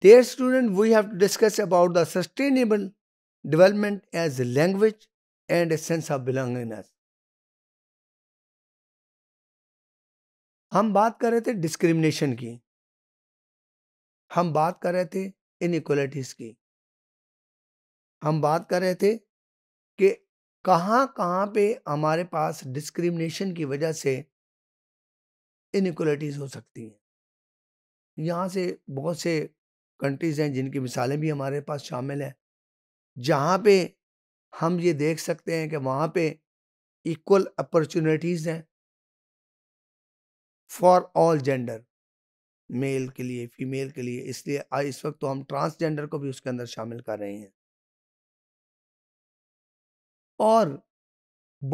Dear student, we have to discuss about the sustainable development as a language and a sense of belongingness. हम बात कर रहे थे discrimination की हम बात कर रहे थे इनक्वलिटीज़ की हम बात कर रहे थे कि कहाँ कहाँ पे हमारे पास डिस्क्रिमिनेशन की वजह से इनक्वलिटीज़ हो सकती हैं यहाँ से बहुत से कंट्रीज़ हैं जिनकी मिसालें भी हमारे पास शामिल हैं जहाँ पे हम ये देख सकते हैं कि वहाँ पे इक्वल अपॉर्चुनिटीज़ हैं फॉर ऑल जेंडर मेल के लिए फीमेल के लिए इसलिए इस वक्त तो हम ट्रांसजेंडर को भी उसके अंदर शामिल कर रहे हैं और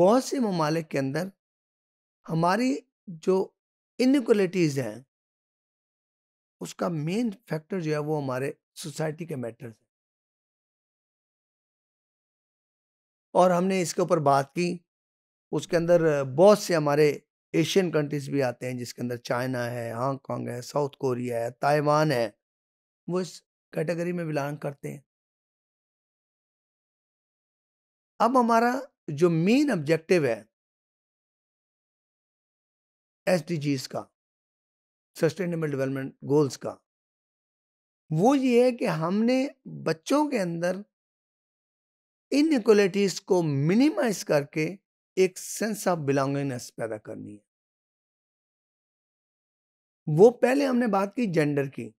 बहुत से ममालिक के अंदर हमारी जो इनक्वलिटीज़ हैं उसका मेन फैक्टर जो है वो हमारे सोसाइटी के मैटर्स है और हमने इसके ऊपर बात की उसके अंदर बहुत से हमारे एशियन कंट्रीज भी आते हैं जिसके अंदर चाइना है हांगकॉन्ग है साउथ कोरिया है ताइवान है वो इस कैटेगरी में बिलोंग करते हैं अब हमारा जो मेन ऑब्जेक्टिव है एस का सस्टेनेबल डेवलपमेंट गोल्स का वो ये है कि हमने बच्चों के अंदर इनक्वलिटीज़ को मिनिमाइज करके एक सेंस ऑफ बिलोंगिंगनेस पैदा करनी है वो पहले हमने बात की जेंडर की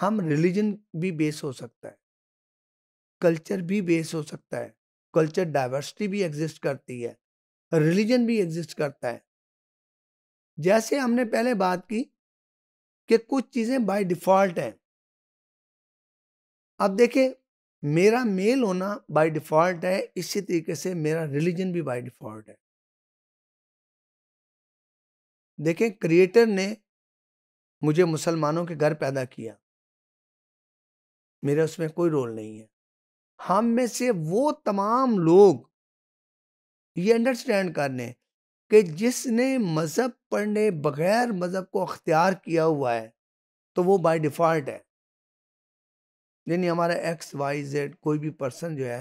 हम रिलीजन भी बेस हो सकता है कल्चर भी बेस हो सकता है कल्चर डाइवर्सिटी भी एग्जिस्ट करती है रिलीजन भी एग्जिस्ट करता है जैसे हमने पहले बात की कि कुछ चीज़ें बाय डिफ़ॉल्ट हैं अब देखिए मेरा मेल होना बाय डिफ़ॉल्ट है इसी तरीके से मेरा रिलीजन भी बाय डिफ़ॉल्ट है देखें क्रिएटर ने मुझे मुसलमानों के घर पैदा किया मेरा उसमें कोई रोल नहीं है हम में से वो तमाम लोग ये अंडरस्टैंड कर लें कि जिसने मज़हब पढ़ने बगैर मज़हब को अख्तियार किया हुआ है तो वो बाय डिफ़ॉल्ट है यानी हमारा एक्स वाई जेड कोई भी पर्सन जो है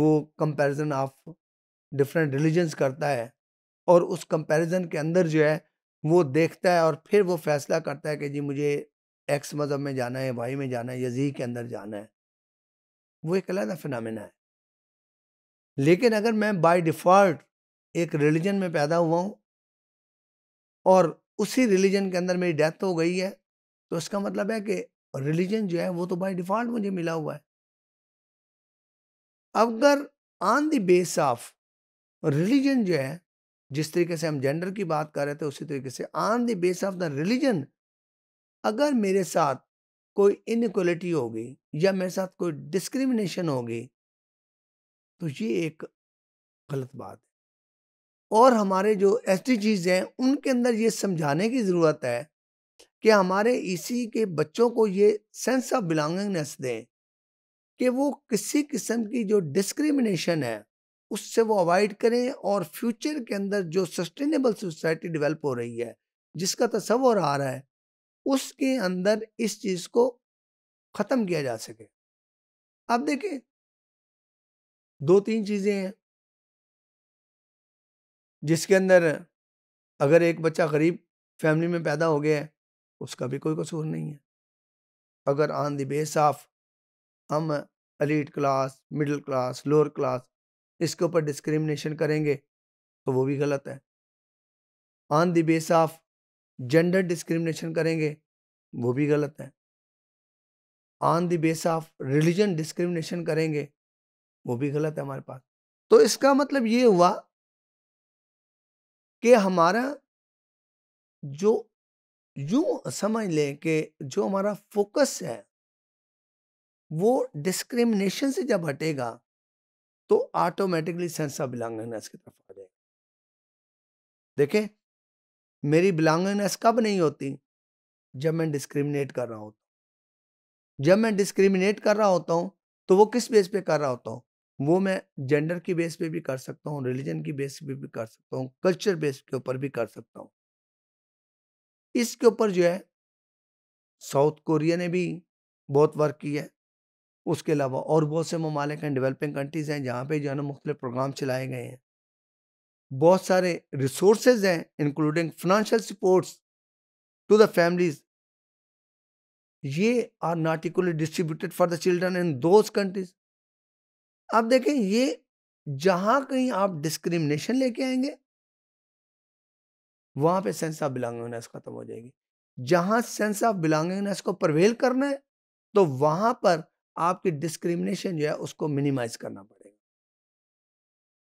वो कंपैरिजन ऑफ डिफरेंट रिलीजन्स करता है और उस कंपैरिजन के अंदर जो है वो देखता है और फिर वो फैसला करता है कि जी मुझे एक्स मज़हब में जाना है वाई में जाना है या जी के अंदर जाना है वो एक अलग फिनमिना है लेकिन अगर मैं बाई डिफ़ॉल्ट एक रिलीजन में पैदा हुआ हूँ और उसी रिलीजन के अंदर मेरी डेथ हो गई है तो इसका मतलब है कि रिलीजन जो है वो तो बाई डिफ़ॉल्ट मुझे मिला हुआ है अगर on the base of religion जो है जिस तरीके से हम जेंडर की बात कर रहे थे उसी तरीके से on the base of the religion अगर मेरे साथ कोई इनक्वलिटी होगी या मेरे साथ कोई डिस्क्रिमिनेशन होगी तो ये एक गलत बात है और हमारे जो एस हैं उनके अंदर ये समझाने की ज़रूरत है कि हमारे इसी के बच्चों को ये सेंस ऑफ बिलोंगिंगनेस दें कि वो किसी किस्म की जो डिस्क्रिमिनेशन है उससे वो अवॉइड करें और फ्यूचर के अंदर जो सस्टेनेबल सोसाइटी डेवलप हो रही है जिसका तस्वर आ रहा है उसके अंदर इस चीज़ को ख़त्म किया जा सके अब देखें दो तीन चीज़ें हैं जिसके अंदर अगर एक बच्चा गरीब फैमिली में पैदा हो गया है उसका भी कोई कसूर नहीं है अगर ऑन द बेस ऑफ हम elite class middle class lower class इसके ऊपर डिस्क्रिमिनेशन करेंगे तो वो भी गलत है on the base of gender discrimination करेंगे वो भी गलत है on the base of religion discrimination करेंगे वो भी गलत है हमारे पास तो इसका मतलब ये हुआ कि हमारा जो यूं समझ लें कि जो हमारा फोकस है वो डिस्क्रिमिनेशन से जब हटेगा तो ऑटोमेटिकली सेंस ऑफ बिलोंगिंगनेस की तरफ आ जाएगा देखें मेरी बिलोंगिंगनेस कब नहीं होती जब मैं डिस्क्रिमिनेट कर रहा होता जब मैं डिस्क्रिमिनेट कर रहा होता हूँ तो वो किस बेस पे कर रहा होता हूँ वो मैं जेंडर की बेस पे भी कर सकता हूँ रिलीजन की बेस पे भी कर सकता हूँ कल्चर बेस के ऊपर भी कर सकता हूँ इसके ऊपर जो है साउथ कोरिया ने भी बहुत वर्क किया है उसके अलावा और बहुत से ममालिक हैं डेवलपिंग कंट्रीज़ हैं जहाँ पे जो है ना मुख्त प्रोग्राम चलाए गए हैं बहुत सारे रिसोर्स हैं including financial supports to the families ये are not equally distributed for the children in those countries आप देखें ये जहां कहीं आप डिस्क्रिमिनेशन लेके आएंगे वहां पे सेंस ऑफ बिलोंगिंगनेस खत्म हो जाएगी जहां सेंस ऑफ बिलोंगिंगनेस को प्रवेल करना है तो वहां पर आपकी डिस्क्रिमिनेशन जो है उसको मिनिमाइज करना पड़ेगा